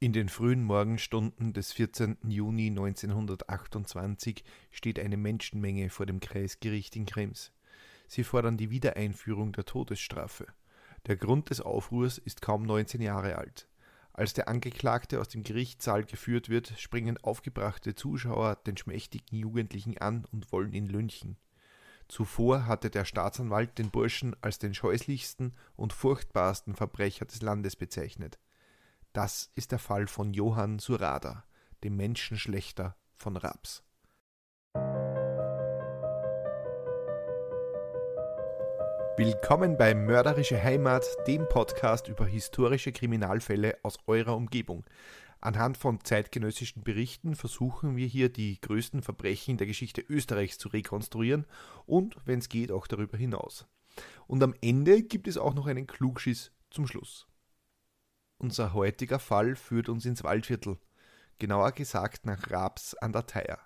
In den frühen Morgenstunden des 14. Juni 1928 steht eine Menschenmenge vor dem Kreisgericht in Krems. Sie fordern die Wiedereinführung der Todesstrafe. Der Grund des Aufruhrs ist kaum 19 Jahre alt. Als der Angeklagte aus dem Gerichtssaal geführt wird, springen aufgebrachte Zuschauer den schmächtigen Jugendlichen an und wollen ihn lynchen. Zuvor hatte der Staatsanwalt den Burschen als den scheußlichsten und furchtbarsten Verbrecher des Landes bezeichnet. Das ist der Fall von Johann Surada, dem Menschenschlechter von Raps. Willkommen bei Mörderische Heimat, dem Podcast über historische Kriminalfälle aus eurer Umgebung. Anhand von zeitgenössischen Berichten versuchen wir hier die größten Verbrechen der Geschichte Österreichs zu rekonstruieren und, wenn es geht, auch darüber hinaus. Und am Ende gibt es auch noch einen Klugschiss zum Schluss. Unser heutiger Fall führt uns ins Waldviertel, genauer gesagt nach Raps an der Theia.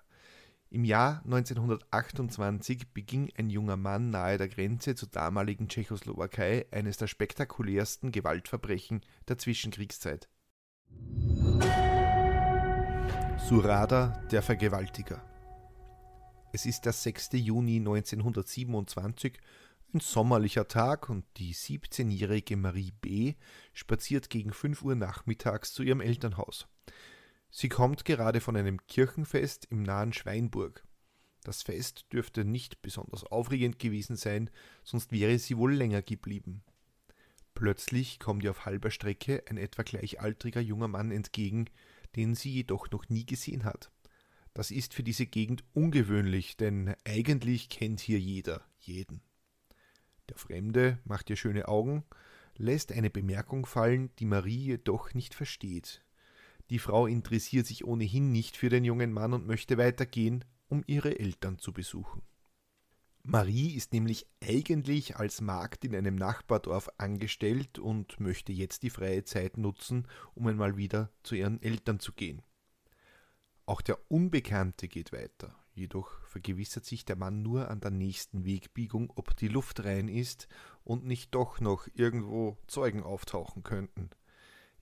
Im Jahr 1928 beging ein junger Mann nahe der Grenze zur damaligen Tschechoslowakei eines der spektakulärsten Gewaltverbrechen der Zwischenkriegszeit. Surada, der Vergewaltiger. Es ist der 6. Juni 1927 ein sommerlicher Tag und die 17-jährige Marie B. spaziert gegen 5 Uhr nachmittags zu ihrem Elternhaus. Sie kommt gerade von einem Kirchenfest im nahen Schweinburg. Das Fest dürfte nicht besonders aufregend gewesen sein, sonst wäre sie wohl länger geblieben. Plötzlich kommt ihr auf halber Strecke ein etwa gleichaltriger junger Mann entgegen, den sie jedoch noch nie gesehen hat. Das ist für diese Gegend ungewöhnlich, denn eigentlich kennt hier jeder jeden. Der Fremde macht ihr schöne Augen, lässt eine Bemerkung fallen, die Marie jedoch nicht versteht. Die Frau interessiert sich ohnehin nicht für den jungen Mann und möchte weitergehen, um ihre Eltern zu besuchen. Marie ist nämlich eigentlich als Magd in einem Nachbardorf angestellt und möchte jetzt die freie Zeit nutzen, um einmal wieder zu ihren Eltern zu gehen. Auch der Unbekannte geht weiter. Jedoch vergewissert sich der Mann nur an der nächsten Wegbiegung, ob die Luft rein ist und nicht doch noch irgendwo Zeugen auftauchen könnten.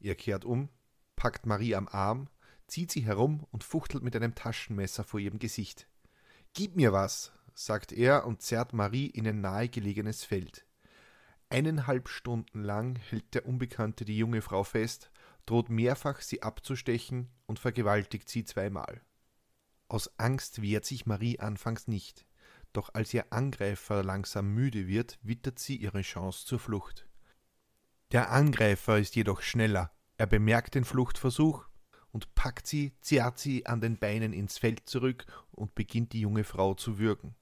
Er kehrt um, packt Marie am Arm, zieht sie herum und fuchtelt mit einem Taschenmesser vor ihrem Gesicht. Gib mir was, sagt er und zerrt Marie in ein nahegelegenes Feld. Eineinhalb Stunden lang hält der Unbekannte die junge Frau fest, droht mehrfach, sie abzustechen und vergewaltigt sie zweimal. Aus Angst wehrt sich Marie anfangs nicht, doch als ihr Angreifer langsam müde wird, wittert sie ihre Chance zur Flucht. Der Angreifer ist jedoch schneller, er bemerkt den Fluchtversuch und packt sie, zerrt sie an den Beinen ins Feld zurück und beginnt die junge Frau zu würgen.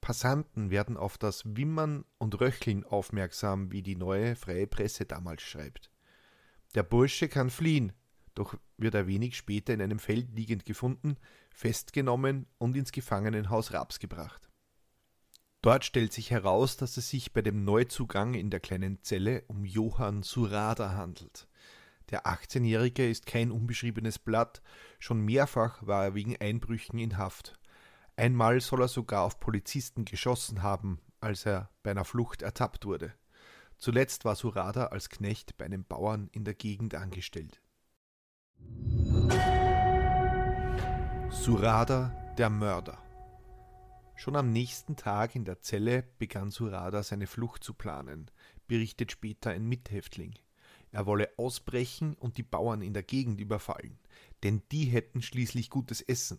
Passanten werden auf das Wimmern und Röcheln aufmerksam, wie die neue Freie Presse damals schreibt. Der Bursche kann fliehen, doch wird er wenig später in einem Feld liegend gefunden, festgenommen und ins Gefangenenhaus Raps gebracht. Dort stellt sich heraus, dass es sich bei dem Neuzugang in der kleinen Zelle um Johann Surada handelt. Der 18-Jährige ist kein unbeschriebenes Blatt, schon mehrfach war er wegen Einbrüchen in Haft. Einmal soll er sogar auf Polizisten geschossen haben, als er bei einer Flucht ertappt wurde. Zuletzt war Surada als Knecht bei einem Bauern in der Gegend angestellt. Surada, der Mörder. Schon am nächsten Tag in der Zelle begann Surada seine Flucht zu planen, berichtet später ein Mithäftling. Er wolle ausbrechen und die Bauern in der Gegend überfallen, denn die hätten schließlich gutes Essen.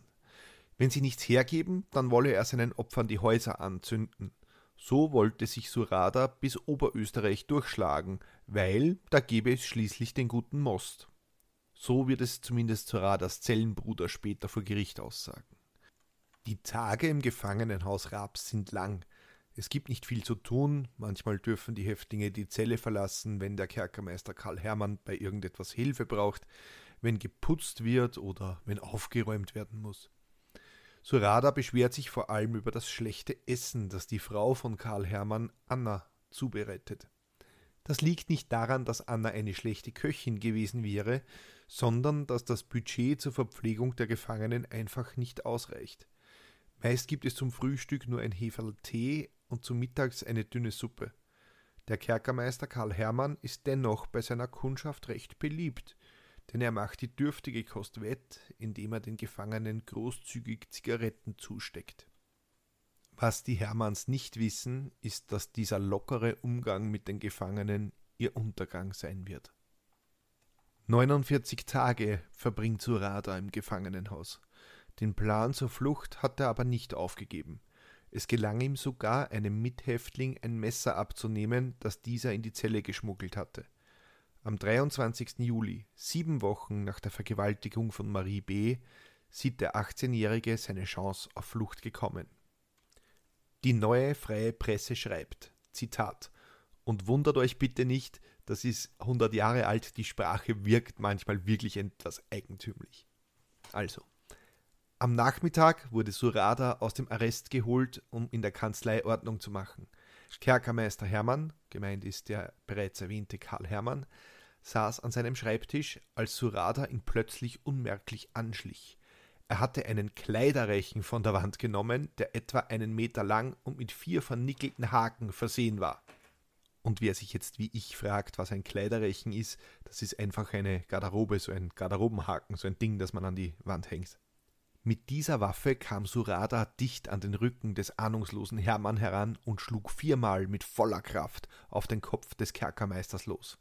Wenn sie nichts hergeben, dann wolle er seinen Opfern die Häuser anzünden. So wollte sich Surada bis Oberösterreich durchschlagen, weil da gebe es schließlich den guten Most. So wird es zumindest Soradas Zellenbruder später vor Gericht aussagen. Die Tage im Gefangenenhaus Raps sind lang. Es gibt nicht viel zu tun, manchmal dürfen die Häftlinge die Zelle verlassen, wenn der Kerkermeister Karl Hermann bei irgendetwas Hilfe braucht, wenn geputzt wird oder wenn aufgeräumt werden muss. Surada beschwert sich vor allem über das schlechte Essen, das die Frau von Karl Hermann, Anna, zubereitet. Das liegt nicht daran, dass Anna eine schlechte Köchin gewesen wäre, sondern dass das Budget zur Verpflegung der Gefangenen einfach nicht ausreicht. Meist gibt es zum Frühstück nur ein Heferl Tee und zum Mittags eine dünne Suppe. Der Kerkermeister Karl Hermann ist dennoch bei seiner Kundschaft recht beliebt, denn er macht die dürftige Kost wett, indem er den Gefangenen großzügig Zigaretten zusteckt. Was die Hermanns nicht wissen, ist, dass dieser lockere Umgang mit den Gefangenen ihr Untergang sein wird. 49 Tage verbringt Surada im Gefangenenhaus. Den Plan zur Flucht hat er aber nicht aufgegeben. Es gelang ihm sogar, einem Mithäftling ein Messer abzunehmen, das dieser in die Zelle geschmuggelt hatte. Am 23. Juli, sieben Wochen nach der Vergewaltigung von Marie B., sieht der 18-Jährige seine Chance auf Flucht gekommen. Die neue freie Presse schreibt, Zitat, und wundert euch bitte nicht, das ist 100 Jahre alt, die Sprache wirkt manchmal wirklich etwas eigentümlich. Also, am Nachmittag wurde Surada aus dem Arrest geholt, um in der Kanzlei Ordnung zu machen. Kerkermeister Hermann, gemeint ist der bereits erwähnte Karl Hermann, saß an seinem Schreibtisch, als Surada ihn plötzlich unmerklich anschlich. Er hatte einen Kleiderrechen von der Wand genommen, der etwa einen Meter lang und mit vier vernickelten Haken versehen war. Und wer sich jetzt wie ich fragt, was ein Kleiderrechen ist, das ist einfach eine Garderobe, so ein Garderobenhaken, so ein Ding, das man an die Wand hängt. Mit dieser Waffe kam Surada dicht an den Rücken des ahnungslosen Hermann heran und schlug viermal mit voller Kraft auf den Kopf des Kerkermeisters los.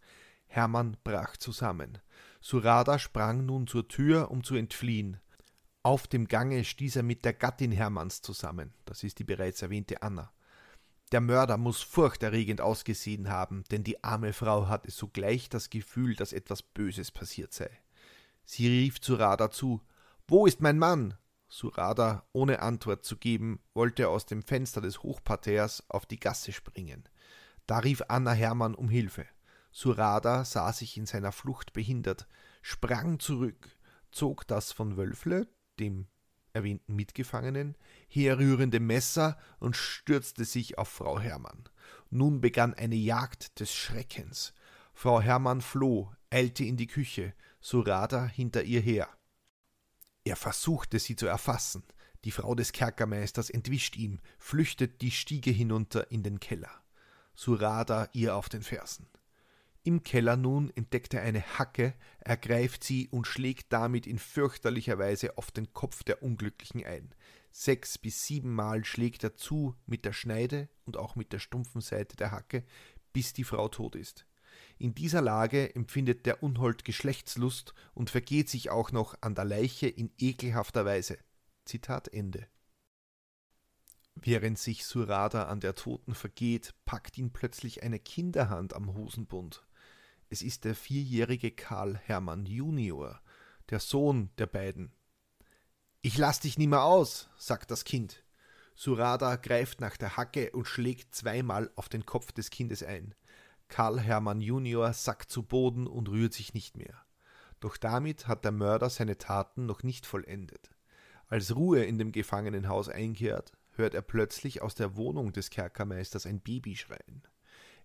Hermann brach zusammen. Surada sprang nun zur Tür, um zu entfliehen. Auf dem Gange stieß er mit der Gattin Hermanns zusammen, das ist die bereits erwähnte Anna. Der Mörder muß furchterregend ausgesehen haben, denn die arme Frau hatte sogleich das Gefühl, dass etwas Böses passiert sei. Sie rief zu Radha zu Wo ist mein Mann? Surada, ohne Antwort zu geben, wollte aus dem Fenster des Hochparterres auf die Gasse springen. Da rief Anna Hermann um Hilfe. Surada sah sich in seiner Flucht behindert, sprang zurück, zog das von Wölfle, dem erwähnten Mitgefangenen, herrührende Messer und stürzte sich auf Frau Hermann. Nun begann eine Jagd des Schreckens. Frau Hermann floh, eilte in die Küche, Surada hinter ihr her. Er versuchte sie zu erfassen. Die Frau des Kerkermeisters entwischt ihm, flüchtet die Stiege hinunter in den Keller. Surada ihr auf den Fersen. Im Keller nun entdeckt er eine Hacke, ergreift sie und schlägt damit in fürchterlicher Weise auf den Kopf der Unglücklichen ein. Sechs bis siebenmal schlägt er zu mit der Schneide und auch mit der stumpfen Seite der Hacke, bis die Frau tot ist. In dieser Lage empfindet der Unhold Geschlechtslust und vergeht sich auch noch an der Leiche in ekelhafter Weise. Zitat Ende. Während sich Surada an der Toten vergeht, packt ihn plötzlich eine Kinderhand am Hosenbund. Es ist der vierjährige Karl Hermann Junior, der Sohn der beiden. Ich lass dich nimmer aus, sagt das Kind. Surada greift nach der Hacke und schlägt zweimal auf den Kopf des Kindes ein. Karl Hermann Junior sackt zu Boden und rührt sich nicht mehr. Doch damit hat der Mörder seine Taten noch nicht vollendet. Als Ruhe in dem Gefangenenhaus einkehrt, hört er plötzlich aus der Wohnung des Kerkermeisters ein Baby schreien.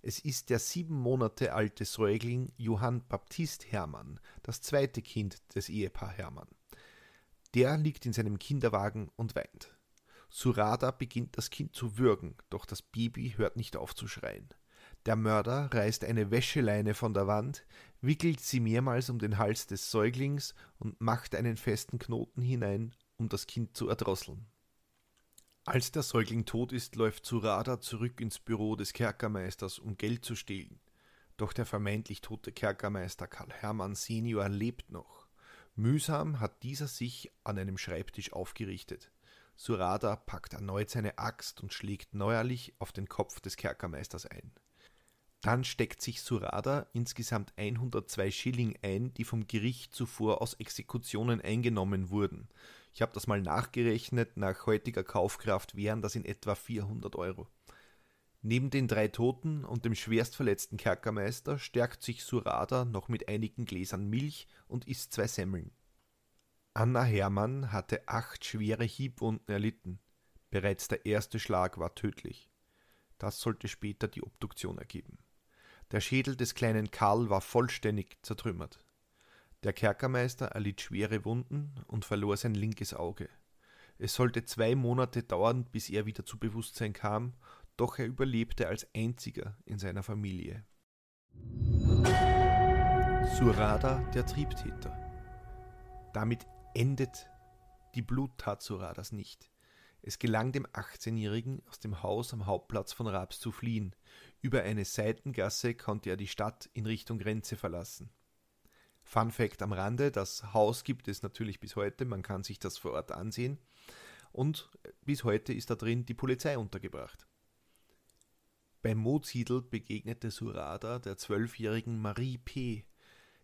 Es ist der sieben Monate alte Säugling Johann Baptist Hermann, das zweite Kind des Ehepaar Hermann. Der liegt in seinem Kinderwagen und weint. Surada beginnt das Kind zu würgen, doch das Baby hört nicht auf zu schreien. Der Mörder reißt eine Wäscheleine von der Wand, wickelt sie mehrmals um den Hals des Säuglings und macht einen festen Knoten hinein, um das Kind zu erdrosseln. Als der Säugling tot ist, läuft Surada zurück ins Büro des Kerkermeisters, um Geld zu stehlen. Doch der vermeintlich tote Kerkermeister Karl Hermann Senior lebt noch. Mühsam hat dieser sich an einem Schreibtisch aufgerichtet. Surada packt erneut seine Axt und schlägt neuerlich auf den Kopf des Kerkermeisters ein. Dann steckt sich Surada insgesamt 102 Schilling ein, die vom Gericht zuvor aus Exekutionen eingenommen wurden. Ich habe das mal nachgerechnet, nach heutiger Kaufkraft wären das in etwa 400 Euro. Neben den drei Toten und dem schwerstverletzten Kerkermeister stärkt sich Surada noch mit einigen Gläsern Milch und isst zwei Semmeln. Anna Hermann hatte acht schwere Hiebwunden erlitten. Bereits der erste Schlag war tödlich. Das sollte später die Obduktion ergeben. Der Schädel des kleinen Karl war vollständig zertrümmert. Der Kerkermeister erlitt schwere Wunden und verlor sein linkes Auge. Es sollte zwei Monate dauern, bis er wieder zu Bewusstsein kam, doch er überlebte als einziger in seiner Familie. Surada, der Triebtäter. Damit endet die Bluttat Suradas nicht. Es gelang dem 18-Jährigen, aus dem Haus am Hauptplatz von Raps zu fliehen. Über eine Seitengasse konnte er die Stadt in Richtung Grenze verlassen. Fun Fact am Rande: Das Haus gibt es natürlich bis heute, man kann sich das vor Ort ansehen. Und äh, bis heute ist da drin die Polizei untergebracht. Beim Motsiedel begegnete Surada der zwölfjährigen Marie P.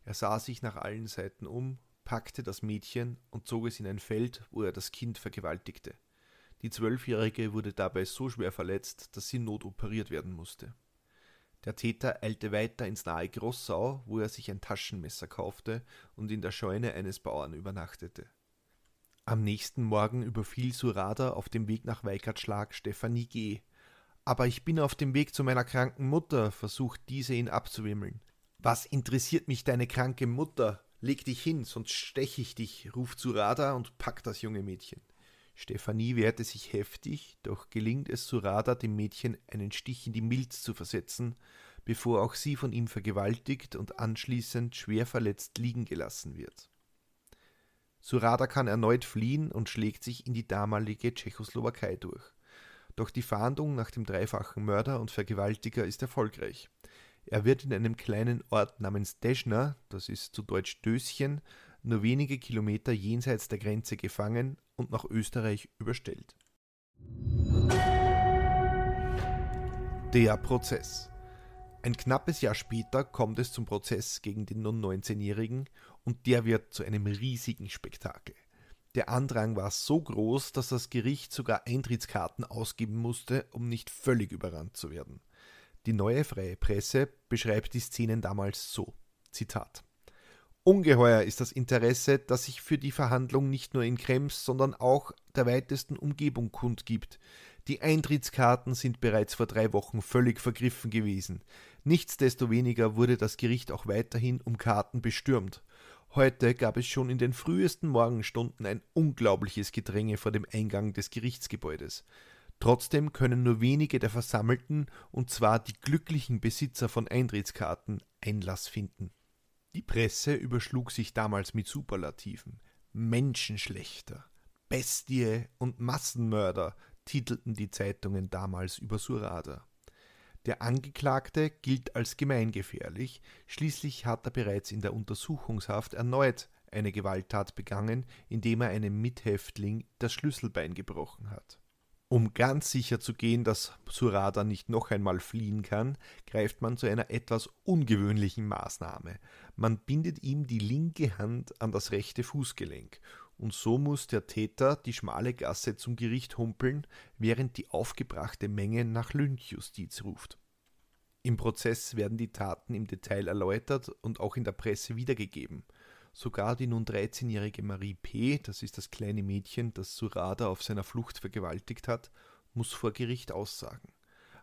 Er sah sich nach allen Seiten um, packte das Mädchen und zog es in ein Feld, wo er das Kind vergewaltigte. Die Zwölfjährige wurde dabei so schwer verletzt, dass sie notoperiert werden musste. Der Täter eilte weiter ins nahe Grossau, wo er sich ein Taschenmesser kaufte und in der Scheune eines Bauern übernachtete. Am nächsten Morgen überfiel Surada auf dem Weg nach Weikertschlag Stefanie G. Aber ich bin auf dem Weg zu meiner kranken Mutter, versucht diese ihn abzuwimmeln. Was interessiert mich deine kranke Mutter? Leg dich hin, sonst stech ich dich, ruft Surada und packt das junge Mädchen. Stefanie wehrte sich heftig, doch gelingt es Surada, dem Mädchen einen Stich in die Milz zu versetzen, bevor auch sie von ihm vergewaltigt und anschließend schwer verletzt liegen gelassen wird. Surada kann erneut fliehen und schlägt sich in die damalige Tschechoslowakei durch. Doch die Fahndung nach dem dreifachen Mörder und Vergewaltiger ist erfolgreich. Er wird in einem kleinen Ort namens Deschner, das ist zu Deutsch Döschen, nur wenige Kilometer jenseits der Grenze gefangen und nach Österreich überstellt. Der Prozess. Ein knappes Jahr später kommt es zum Prozess gegen den nun 19-Jährigen und der wird zu einem riesigen Spektakel. Der Andrang war so groß, dass das Gericht sogar Eintrittskarten ausgeben musste, um nicht völlig überrannt zu werden. Die neue freie Presse beschreibt die Szenen damals so: Zitat. Ungeheuer ist das Interesse, das sich für die Verhandlung nicht nur in Krems, sondern auch der weitesten Umgebung kundgibt. Die Eintrittskarten sind bereits vor drei Wochen völlig vergriffen gewesen. Nichtsdestoweniger wurde das Gericht auch weiterhin um Karten bestürmt. Heute gab es schon in den frühesten Morgenstunden ein unglaubliches Gedränge vor dem Eingang des Gerichtsgebäudes. Trotzdem können nur wenige der Versammelten, und zwar die glücklichen Besitzer von Eintrittskarten, Einlass finden. Die Presse überschlug sich damals mit Superlativen. Menschenschlechter, Bestie und Massenmörder titelten die Zeitungen damals über Surada. Der Angeklagte gilt als gemeingefährlich, schließlich hat er bereits in der Untersuchungshaft erneut eine Gewalttat begangen, indem er einem Mithäftling das Schlüsselbein gebrochen hat. Um ganz sicher zu gehen, dass Surada nicht noch einmal fliehen kann, greift man zu einer etwas ungewöhnlichen Maßnahme. Man bindet ihm die linke Hand an das rechte Fußgelenk, und so muss der Täter die schmale Gasse zum Gericht humpeln, während die aufgebrachte Menge nach Lynchjustiz ruft. Im Prozess werden die Taten im Detail erläutert und auch in der Presse wiedergegeben – Sogar die nun 13-jährige Marie P., das ist das kleine Mädchen, das Surada auf seiner Flucht vergewaltigt hat, muss vor Gericht aussagen.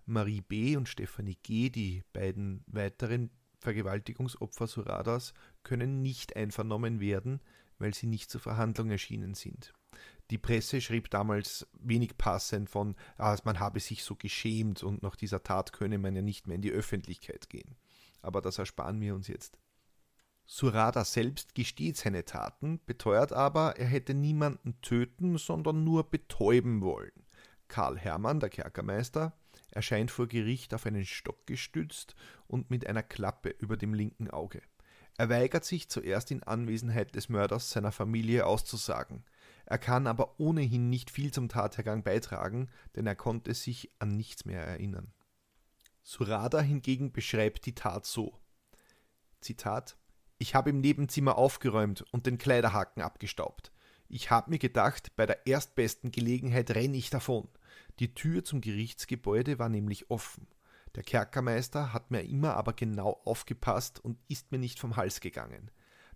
Marie B. und Stephanie G., die beiden weiteren Vergewaltigungsopfer Suradas, können nicht einvernommen werden, weil sie nicht zur Verhandlung erschienen sind. Die Presse schrieb damals wenig passend von, ah, man habe sich so geschämt und nach dieser Tat könne man ja nicht mehr in die Öffentlichkeit gehen. Aber das ersparen wir uns jetzt. Surada selbst gesteht seine Taten, beteuert aber, er hätte niemanden töten, sondern nur betäuben wollen. Karl Hermann, der Kerkermeister, erscheint vor Gericht auf einen Stock gestützt und mit einer Klappe über dem linken Auge. Er weigert sich zuerst in Anwesenheit des Mörders seiner Familie auszusagen. Er kann aber ohnehin nicht viel zum Tathergang beitragen, denn er konnte sich an nichts mehr erinnern. Surada hingegen beschreibt die Tat so. Zitat ich habe im Nebenzimmer aufgeräumt und den Kleiderhaken abgestaubt. Ich habe mir gedacht, bei der erstbesten Gelegenheit renne ich davon. Die Tür zum Gerichtsgebäude war nämlich offen. Der Kerkermeister hat mir immer aber genau aufgepasst und ist mir nicht vom Hals gegangen.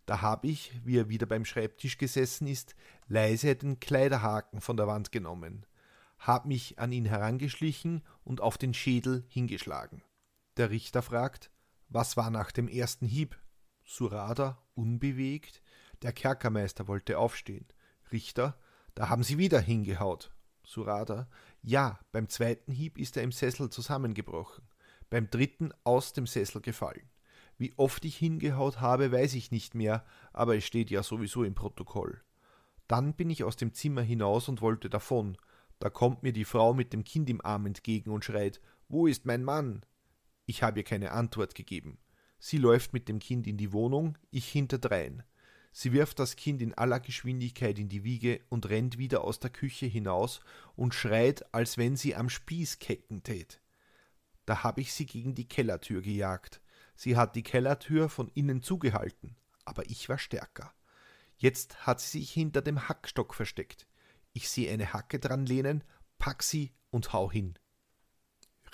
Da habe ich, wie er wieder beim Schreibtisch gesessen ist, leise den Kleiderhaken von der Wand genommen, habe mich an ihn herangeschlichen und auf den Schädel hingeschlagen. Der Richter fragt, was war nach dem ersten Hieb? Surada unbewegt, der Kerkermeister wollte aufstehen. Richter, da haben sie wieder hingehaut. Surada, ja, beim zweiten Hieb ist er im Sessel zusammengebrochen, beim dritten aus dem Sessel gefallen. Wie oft ich hingehaut habe, weiß ich nicht mehr, aber es steht ja sowieso im Protokoll. Dann bin ich aus dem Zimmer hinaus und wollte davon. Da kommt mir die Frau mit dem Kind im Arm entgegen und schreit: Wo ist mein Mann? Ich habe ihr keine Antwort gegeben. Sie läuft mit dem Kind in die Wohnung, ich hinterdrein. Sie wirft das Kind in aller Geschwindigkeit in die Wiege und rennt wieder aus der Küche hinaus und schreit, als wenn sie am Spieß kecken tät. Da hab ich sie gegen die Kellertür gejagt. Sie hat die Kellertür von innen zugehalten, aber ich war stärker. Jetzt hat sie sich hinter dem Hackstock versteckt. Ich sehe eine Hacke dran lehnen, pack sie und hau hin.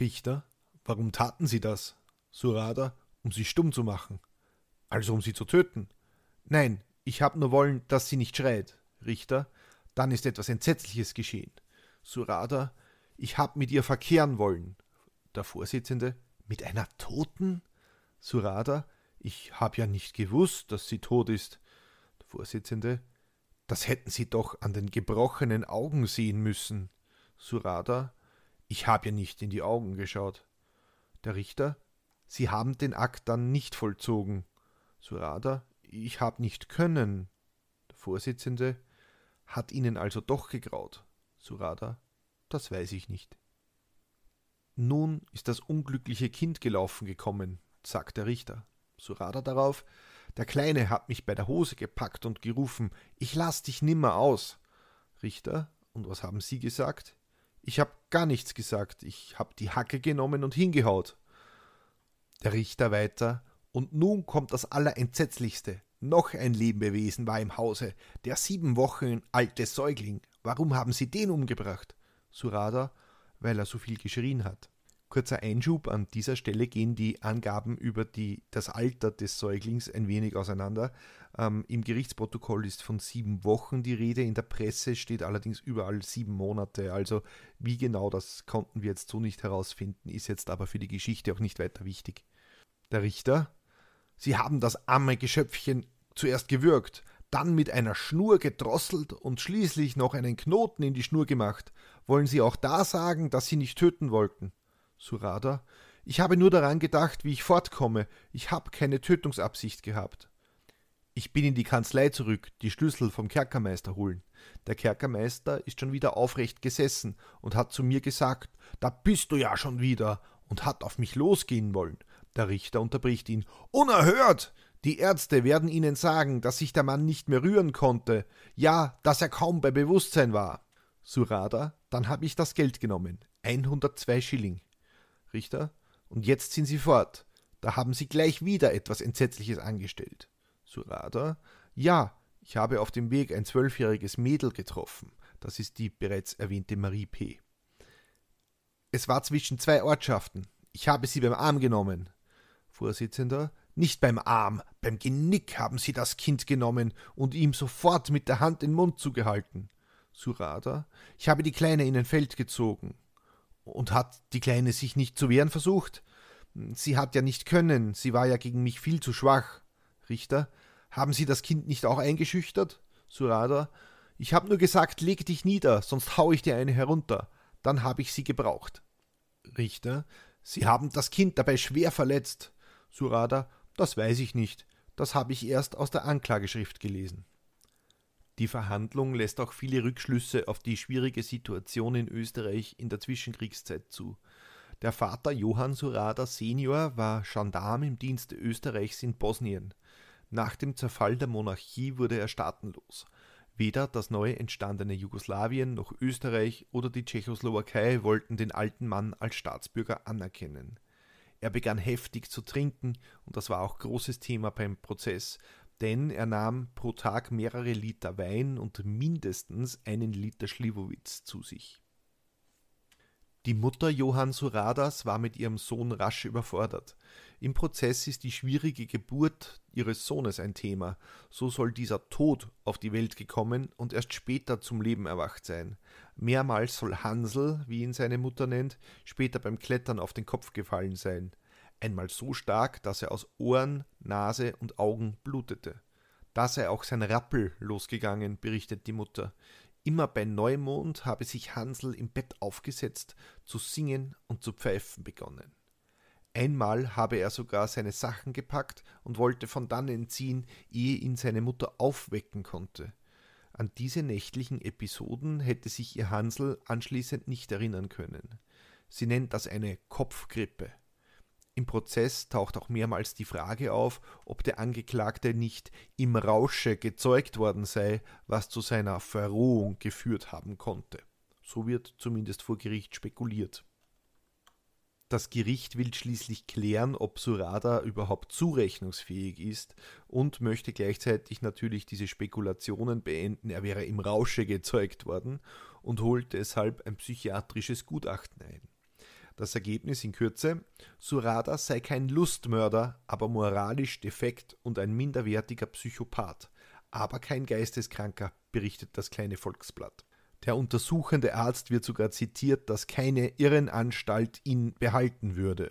Richter, warum taten Sie das? Surada, um sie stumm zu machen, also um sie zu töten. Nein, ich hab nur wollen, dass sie nicht schreit. Richter, dann ist etwas Entsetzliches geschehen. Surada, ich hab mit ihr verkehren wollen. Der Vorsitzende, mit einer Toten? Surada, ich hab ja nicht gewusst, dass sie tot ist. Der Vorsitzende, das hätten Sie doch an den gebrochenen Augen sehen müssen. Surada, ich hab ja nicht in die Augen geschaut. Der Richter, Sie haben den Akt dann nicht vollzogen. Surada, ich habe nicht können. Der Vorsitzende, hat Ihnen also doch gegraut. Surada, das weiß ich nicht. Nun ist das unglückliche Kind gelaufen gekommen, sagt der Richter. Surada darauf, der Kleine hat mich bei der Hose gepackt und gerufen, ich lass dich nimmer aus. Richter, und was haben Sie gesagt? Ich hab gar nichts gesagt, ich hab die Hacke genommen und hingehaut. Der Richter weiter, und nun kommt das Allerentsetzlichste. Noch ein Lebewesen war im Hause, der sieben Wochen alte Säugling. Warum haben sie den umgebracht? Surada, weil er so viel geschrien hat. Kurzer Einschub, an dieser Stelle gehen die Angaben über die, das Alter des Säuglings ein wenig auseinander. Ähm, Im Gerichtsprotokoll ist von sieben Wochen die Rede, in der Presse steht allerdings überall sieben Monate. Also wie genau das konnten wir jetzt so nicht herausfinden, ist jetzt aber für die Geschichte auch nicht weiter wichtig. Der Richter, Sie haben das arme Geschöpfchen zuerst gewürgt, dann mit einer Schnur gedrosselt und schließlich noch einen Knoten in die Schnur gemacht. Wollen Sie auch da sagen, dass Sie nicht töten wollten? Surada. Ich habe nur daran gedacht, wie ich fortkomme. Ich habe keine Tötungsabsicht gehabt. Ich bin in die Kanzlei zurück, die Schlüssel vom Kerkermeister holen. Der Kerkermeister ist schon wieder aufrecht gesessen und hat zu mir gesagt, da bist du ja schon wieder, und hat auf mich losgehen wollen. Der Richter unterbricht ihn. Unerhört! Die Ärzte werden Ihnen sagen, dass sich der Mann nicht mehr rühren konnte, ja, dass er kaum bei Bewusstsein war. Surada, dann habe ich das Geld genommen, 102 Schilling. Richter, und jetzt sind Sie fort. Da haben Sie gleich wieder etwas Entsetzliches angestellt. Surada, ja, ich habe auf dem Weg ein zwölfjähriges Mädel getroffen. Das ist die bereits erwähnte Marie P. Es war zwischen zwei Ortschaften. Ich habe sie beim Arm genommen. Vorsitzender, nicht beim Arm, beim Genick haben sie das Kind genommen und ihm sofort mit der Hand den Mund zugehalten. Surada, ich habe die Kleine in ein Feld gezogen und hat die Kleine sich nicht zu wehren versucht? Sie hat ja nicht können, sie war ja gegen mich viel zu schwach. Richter, haben Sie das Kind nicht auch eingeschüchtert? Surada, ich habe nur gesagt, leg dich nieder, sonst hau ich dir eine herunter. Dann habe ich sie gebraucht. Richter, Sie haben das Kind dabei schwer verletzt. Surada, das weiß ich nicht. Das habe ich erst aus der Anklageschrift gelesen. Die Verhandlung lässt auch viele Rückschlüsse auf die schwierige Situation in Österreich in der Zwischenkriegszeit zu. Der Vater Johann Surada senior war Gendarm im Dienst Österreichs in Bosnien. Nach dem Zerfall der Monarchie wurde er staatenlos. Weder das neu entstandene Jugoslawien noch Österreich oder die Tschechoslowakei wollten den alten Mann als Staatsbürger anerkennen. Er begann heftig zu trinken, und das war auch großes Thema beim Prozess, denn er nahm pro Tag mehrere Liter Wein und mindestens einen Liter Schliwowitz zu sich. Die Mutter Johann Suradas war mit ihrem Sohn rasch überfordert. Im Prozess ist die schwierige Geburt ihres Sohnes ein Thema. So soll dieser tot auf die Welt gekommen und erst später zum Leben erwacht sein. Mehrmals soll Hansel, wie ihn seine Mutter nennt, später beim Klettern auf den Kopf gefallen sein einmal so stark, dass er aus Ohren, Nase und Augen blutete. Da sei auch sein Rappel losgegangen, berichtet die Mutter. Immer bei Neumond habe sich Hansel im Bett aufgesetzt, zu singen und zu pfeifen begonnen. Einmal habe er sogar seine Sachen gepackt und wollte von dannen ziehen, ehe ihn seine Mutter aufwecken konnte. An diese nächtlichen Episoden hätte sich ihr Hansel anschließend nicht erinnern können. Sie nennt das eine Kopfgrippe. Im Prozess taucht auch mehrmals die Frage auf, ob der Angeklagte nicht im Rausche gezeugt worden sei, was zu seiner Verrohung geführt haben konnte. So wird zumindest vor Gericht spekuliert. Das Gericht will schließlich klären, ob Surada überhaupt zurechnungsfähig ist und möchte gleichzeitig natürlich diese Spekulationen beenden, er wäre im Rausche gezeugt worden und holt deshalb ein psychiatrisches Gutachten ein. Das Ergebnis in Kürze, Surada sei kein Lustmörder, aber moralisch defekt und ein minderwertiger Psychopath, aber kein Geisteskranker, berichtet das kleine Volksblatt. Der untersuchende Arzt wird sogar zitiert, dass keine Irrenanstalt ihn behalten würde.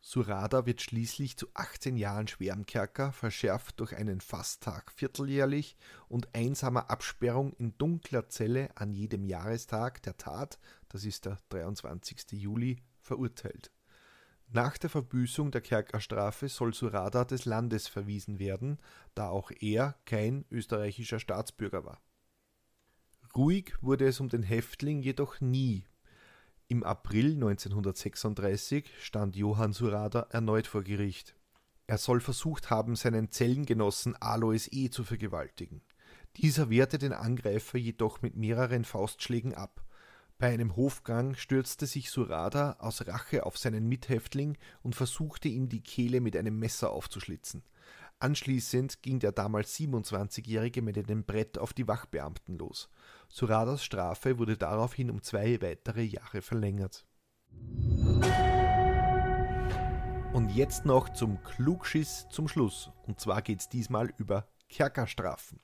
Surada wird schließlich zu 18 Jahren schwerem Kerker, verschärft durch einen Fasttag vierteljährlich und einsamer Absperrung in dunkler Zelle an jedem Jahrestag der Tat das ist der 23. Juli, verurteilt. Nach der Verbüßung der Kerkerstrafe soll Surada des Landes verwiesen werden, da auch er kein österreichischer Staatsbürger war. Ruhig wurde es um den Häftling jedoch nie. Im April 1936 stand Johann Surada erneut vor Gericht. Er soll versucht haben, seinen Zellengenossen Alois E. zu vergewaltigen. Dieser wehrte den Angreifer jedoch mit mehreren Faustschlägen ab. Bei einem Hofgang stürzte sich Surada aus Rache auf seinen Mithäftling und versuchte ihm die Kehle mit einem Messer aufzuschlitzen. Anschließend ging der damals 27-Jährige mit einem Brett auf die Wachbeamten los. Suradas Strafe wurde daraufhin um zwei weitere Jahre verlängert. Und jetzt noch zum Klugschiss zum Schluss. Und zwar geht's diesmal über Kerkerstrafen.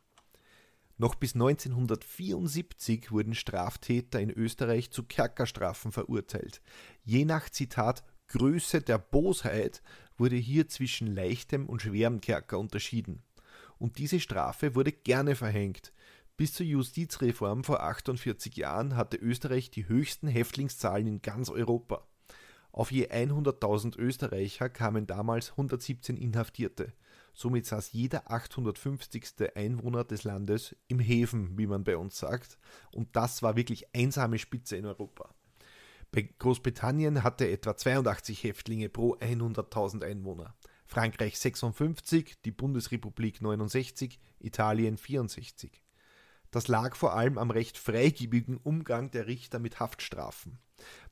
Noch bis 1974 wurden Straftäter in Österreich zu Kerkerstrafen verurteilt. Je nach Zitat Größe der Bosheit wurde hier zwischen leichtem und schwerem Kerker unterschieden. Und diese Strafe wurde gerne verhängt. Bis zur Justizreform vor 48 Jahren hatte Österreich die höchsten Häftlingszahlen in ganz Europa. Auf je 100.000 Österreicher kamen damals 117 Inhaftierte. Somit saß jeder 850. Einwohner des Landes im Häfen, wie man bei uns sagt. Und das war wirklich einsame Spitze in Europa. Bei Großbritannien hatte etwa 82 Häftlinge pro 100.000 Einwohner, Frankreich 56, die Bundesrepublik 69, Italien 64. Das lag vor allem am recht freigebigen Umgang der Richter mit Haftstrafen.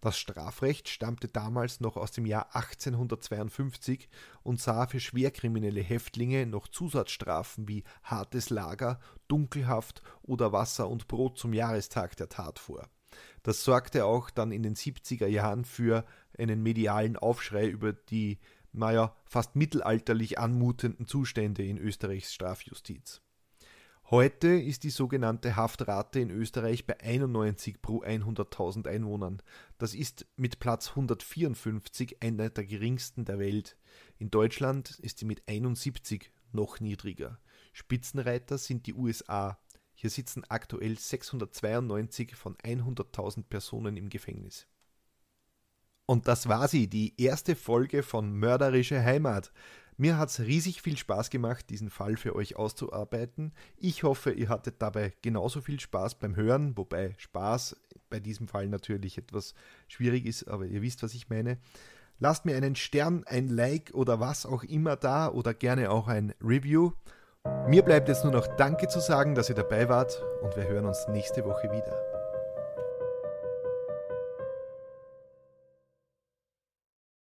Das Strafrecht stammte damals noch aus dem Jahr 1852 und sah für schwerkriminelle Häftlinge noch Zusatzstrafen wie hartes Lager, Dunkelhaft oder Wasser und Brot zum Jahrestag der Tat vor. Das sorgte auch dann in den 70er Jahren für einen medialen Aufschrei über die, naja, fast mittelalterlich anmutenden Zustände in Österreichs Strafjustiz. Heute ist die sogenannte Haftrate in Österreich bei 91 pro 100.000 Einwohnern. Das ist mit Platz 154 einer der geringsten der Welt. In Deutschland ist sie mit 71 noch niedriger. Spitzenreiter sind die USA. Hier sitzen aktuell 692 von 100.000 Personen im Gefängnis. Und das war sie, die erste Folge von Mörderische Heimat. Mir hat es riesig viel Spaß gemacht, diesen Fall für euch auszuarbeiten. Ich hoffe, ihr hattet dabei genauso viel Spaß beim Hören, wobei Spaß bei diesem Fall natürlich etwas schwierig ist, aber ihr wisst, was ich meine. Lasst mir einen Stern, ein Like oder was auch immer da oder gerne auch ein Review. Mir bleibt jetzt nur noch Danke zu sagen, dass ihr dabei wart und wir hören uns nächste Woche wieder.